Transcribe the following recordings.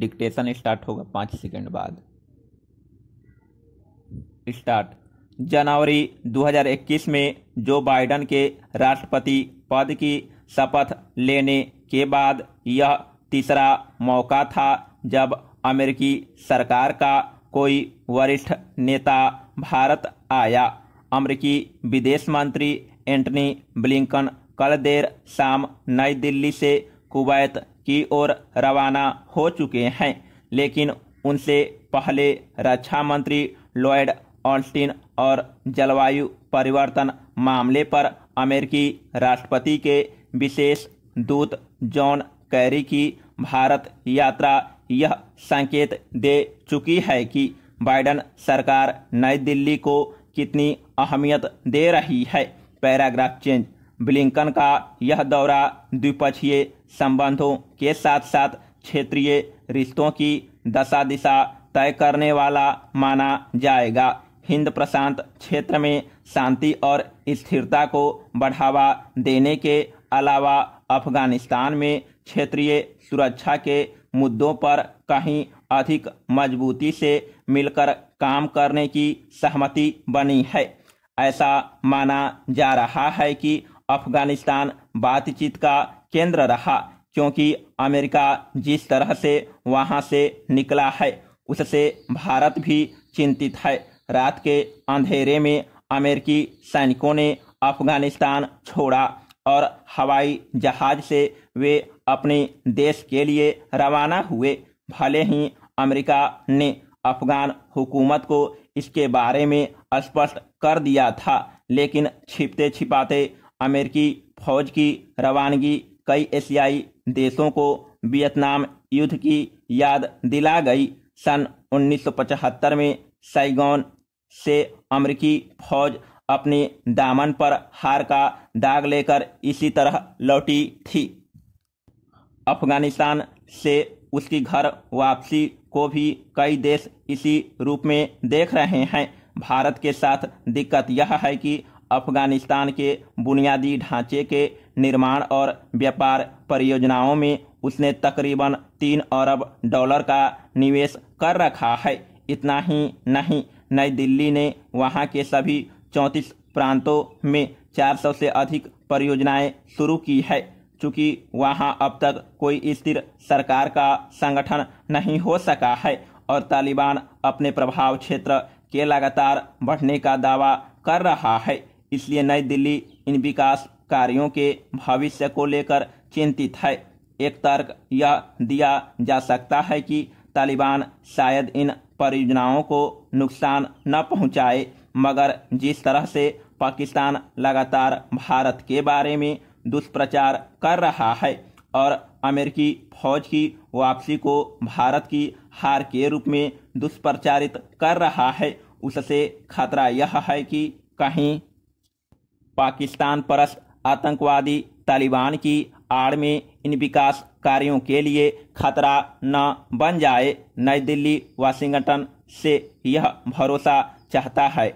dictation start होगा पाँच second बाद स्टार्ट जनवरी 2021 में जो बाइडन के राष्ट्रपति पद की शपथ लेने के बाद यह तीसरा मौका था जब अमेरिकी सरकार का कोई वरिष्ठ नेता भारत आया अमेरिकी विदेश मंत्री एंटनी ब्लिंकन कल देर शाम नई दिल्ली से कुवैत की ओर रवाना हो चुके हैं लेकिन उनसे पहले रक्षा मंत्री लॉयड ऑल्स्टिन और जलवायु परिवर्तन मामले पर अमेरिकी राष्ट्रपति के विशेष दूत जॉन कैरी की भारत यात्रा यह संकेत दे चुकी है कि बाइडन सरकार नई दिल्ली को कितनी अहमियत दे रही है पैराग्राफ चेंज ब्लिंकन का यह दौरा द्विपक्षीय संबंधों के साथ साथ क्षेत्रीय रिश्तों की दशा दिशा तय करने वाला माना जाएगा हिंद प्रशांत क्षेत्र में शांति और स्थिरता को बढ़ावा देने के अलावा अफगानिस्तान में क्षेत्रीय सुरक्षा के मुद्दों पर कहीं अधिक मजबूती से मिलकर काम करने की सहमति बनी है ऐसा माना जा रहा है कि अफगानिस्तान बातचीत का केंद्र रहा क्योंकि अमेरिका जिस तरह से वहां से निकला है उससे भारत भी चिंतित है रात के अंधेरे में अमेरिकी सैनिकों ने अफगानिस्तान छोड़ा और हवाई जहाज से वे अपने देश के लिए रवाना हुए भले ही अमेरिका ने अफगान हुकूमत को इसके बारे में स्पष्ट कर दिया था लेकिन छिपते छिपाते अमेरिकी फौज की रवानगी कई एशियाई देशों को वियतनाम युद्ध की याद दिला गई सन 1975 में साइगोन से अमेरिकी फौज अपने दामन पर हार का दाग लेकर इसी तरह लौटी थी अफगानिस्तान से उसकी घर वापसी को भी कई देश इसी रूप में देख रहे हैं भारत के साथ दिक्कत यह है कि अफगानिस्तान के बुनियादी ढांचे के निर्माण और व्यापार परियोजनाओं में उसने तकरीबन तीन अरब डॉलर का निवेश कर रखा है इतना ही नहीं नई दिल्ली ने वहां के सभी चौंतीस प्रांतों में 400 से अधिक परियोजनाएं शुरू की है चूँकि वहां अब तक कोई स्थिर सरकार का संगठन नहीं हो सका है और तालिबान अपने प्रभाव क्षेत्र के लगातार बढ़ने का दावा कर रहा है इसलिए नई दिल्ली इन विकास कार्यों के भविष्य को लेकर चिंतित है एक तर्क यह दिया जा सकता है कि तालिबान शायद इन परियोजनाओं को नुकसान न पहुंचाए मगर जिस तरह से पाकिस्तान लगातार भारत के बारे में दुष्प्रचार कर रहा है और अमेरिकी फौज की वापसी को भारत की हार के रूप में दुष्प्रचारित कर रहा है उससे खतरा यह है कि कहीं पाकिस्तान परस्त आतंकवादी तालिबान की आड़ में इन विकास कार्यों के लिए खतरा न बन जाए नई दिल्ली वाशिंगटन से यह भरोसा चाहता है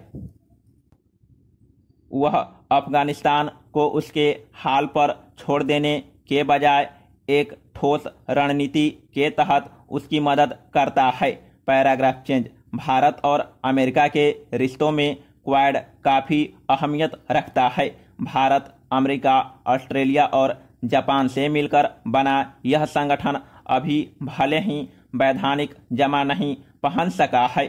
वह अफगानिस्तान को उसके हाल पर छोड़ देने के बजाय एक ठोस रणनीति के तहत उसकी मदद करता है पैराग्राफ चेंज भारत और अमेरिका के रिश्तों में क्वाड काफ़ी अहमियत रखता है भारत अमेरिका ऑस्ट्रेलिया और जापान से मिलकर बना यह संगठन अभी भले ही वैधानिक जमा नहीं पहन सका है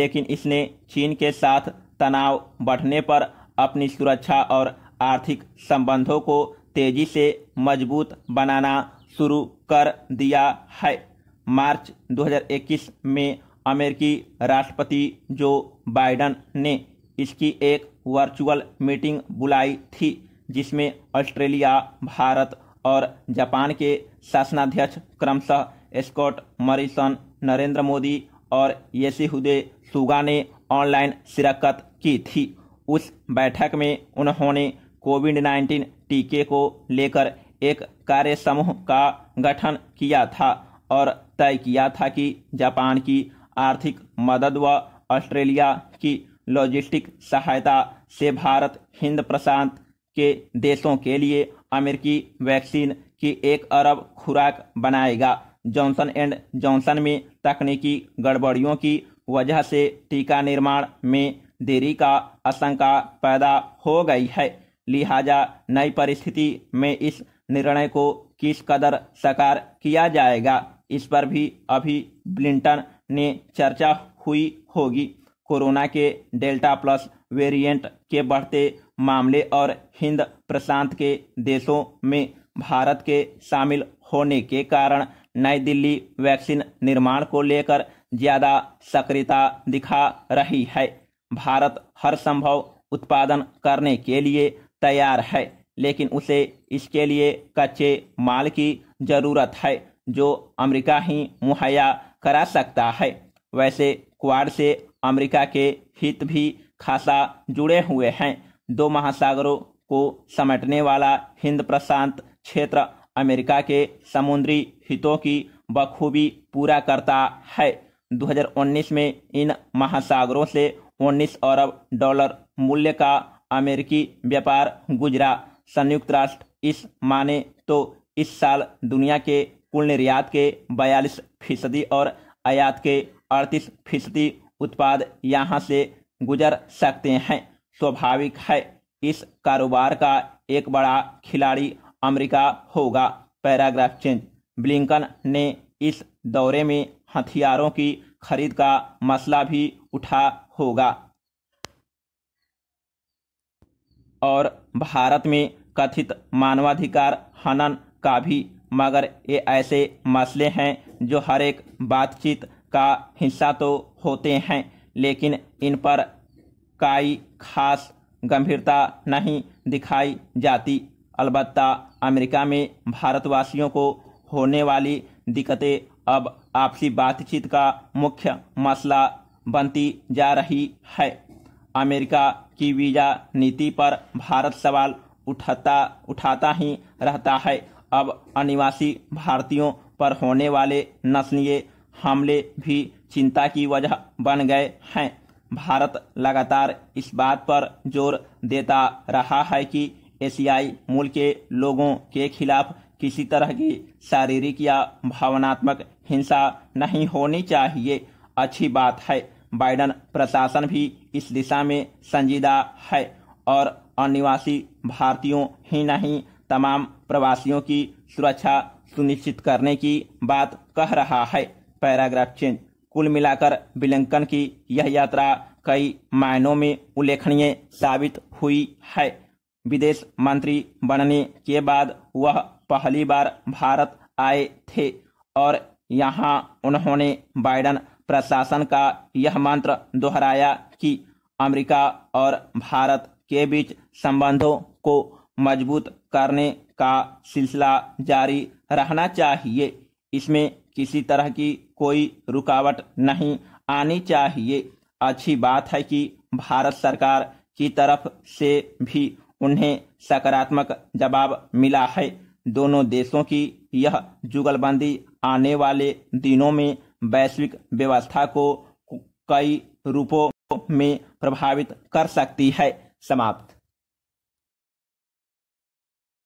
लेकिन इसने चीन के साथ तनाव बढ़ने पर अपनी सुरक्षा और आर्थिक संबंधों को तेजी से मजबूत बनाना शुरू कर दिया है मार्च 2021 में अमेरिकी राष्ट्रपति जो बाइडन ने इसकी एक वर्चुअल मीटिंग बुलाई थी जिसमें ऑस्ट्रेलिया भारत और जापान के शासनाध्यक्ष क्रमशः स्कॉट मॉरिसन नरेंद्र मोदी और येसीहुदे सुगा ने ऑनलाइन शिरकत की थी उस बैठक में उन्होंने कोविड 19 टीके को लेकर एक कार्य समूह का गठन किया था और तय किया था कि जापान की आर्थिक मदद व ऑस्ट्रेलिया की लॉजिस्टिक सहायता से भारत हिंद प्रशांत के देशों के लिए अमेरिकी वैक्सीन की एक अरब खुराक बनाएगा जॉनसन एंड जॉनसन में तकनीकी गड़बड़ियों की वजह से टीका निर्माण में देरी का आशंका पैदा हो गई है लिहाजा नई परिस्थिति में इस निर्णय को किस कदर साकार किया जाएगा इस पर भी अभी ब्लिंटन ने चर्चा हुई होगी कोरोना के डेल्टा प्लस वेरिएंट के बढ़ते मामले और हिंद प्रशांत के देशों में भारत के शामिल होने के कारण नई दिल्ली वैक्सीन निर्माण को लेकर ज़्यादा सक्रियता दिखा रही है भारत हर संभव उत्पादन करने के लिए तैयार है लेकिन उसे इसके लिए कच्चे माल की जरूरत है जो अमेरिका ही मुहैया करा सकता है वैसे क्वाड से अमेरिका के हित भी खासा जुड़े हुए हैं दो महासागरों को समेटने वाला हिंद प्रशांत क्षेत्र अमेरिका के समुद्री हितों की बखूबी पूरा करता है 2019 में इन महासागरों से 19 अरब डॉलर मूल्य का अमेरिकी व्यापार गुजरा संयुक्त राष्ट्र इस माने तो इस साल दुनिया के कुल निर्यात के बयालीस फीसदी और आयात के अड़तीस फीसदी उत्पाद यहाँ से गुजर सकते हैं स्वाभाविक है इस कारोबार का एक बड़ा खिलाड़ी अमेरिका होगा पैराग्राफ चेंज ब्लिंकन ने इस दौरे में हथियारों की खरीद का मसला भी उठा होगा और भारत में कथित मानवाधिकार हनन का भी मगर ये ऐसे मसले हैं जो हर एक बातचीत का हिस्सा तो होते हैं लेकिन इन पर काई खास गंभीरता नहीं दिखाई जाती अलबत् अमेरिका में भारतवासियों को होने वाली दिक्कतें अब आपसी बातचीत का मुख्य मसला बनती जा रही है अमेरिका की वीज़ा नीति पर भारत सवाल उठाता उठाता ही रहता है अब अनिवासी भारतीयों पर होने वाले नस्लीय हमले भी चिंता की वजह बन गए हैं भारत लगातार इस बात पर जोर देता रहा है कि एशियाई मूल के लोगों के खिलाफ किसी तरह की शारीरिक या भावनात्मक हिंसा नहीं होनी चाहिए अच्छी बात है बाइडन प्रशासन भी इस दिशा में संजीदा है और अनिवासी भारतीयों ही नहीं तमाम प्रवासियों की सुरक्षा सुनिश्चित करने की बात कह रहा है पैराग्राफ चेंज कुल मिलाकर बिलंकन की यह यात्रा कई मायनों में उल्लेखनीय साबित हुई है विदेश मंत्री बनने के बाद वह पहली बार भारत आए थे और यहां उन्होंने बाइडन प्रशासन का यह मंत्र दोहराया कि अमेरिका और भारत के बीच संबंधों को मजबूत करने का सिलसिला जारी रहना चाहिए इसमें किसी तरह की कोई रुकावट नहीं आनी चाहिए अच्छी बात है कि भारत सरकार की तरफ से भी उन्हें सकारात्मक जवाब मिला है दोनों देशों की यह जुगलबंदी आने वाले दिनों में वैश्विक व्यवस्था को कई रूपों में प्रभावित कर सकती है समाप्त